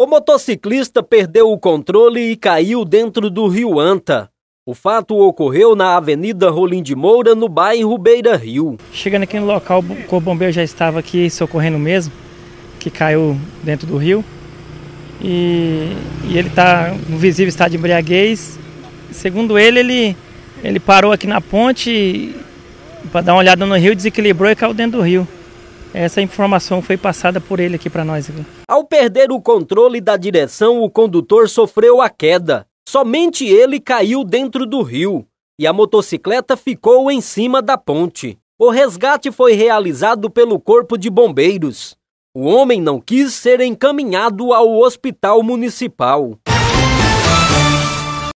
O motociclista perdeu o controle e caiu dentro do rio Anta. O fato ocorreu na Avenida Rolim de Moura, no bairro Beira Rio. Chegando aqui no local, o Corpo Bombeiro já estava aqui socorrendo mesmo, que caiu dentro do rio. E, e ele tá, está no visível estado de embriaguez. Segundo ele, ele, ele parou aqui na ponte para dar uma olhada no rio, desequilibrou e caiu dentro do rio. Essa informação foi passada por ele aqui para nós. Aqui perder o controle da direção, o condutor sofreu a queda. Somente ele caiu dentro do rio e a motocicleta ficou em cima da ponte. O resgate foi realizado pelo Corpo de Bombeiros. O homem não quis ser encaminhado ao hospital municipal.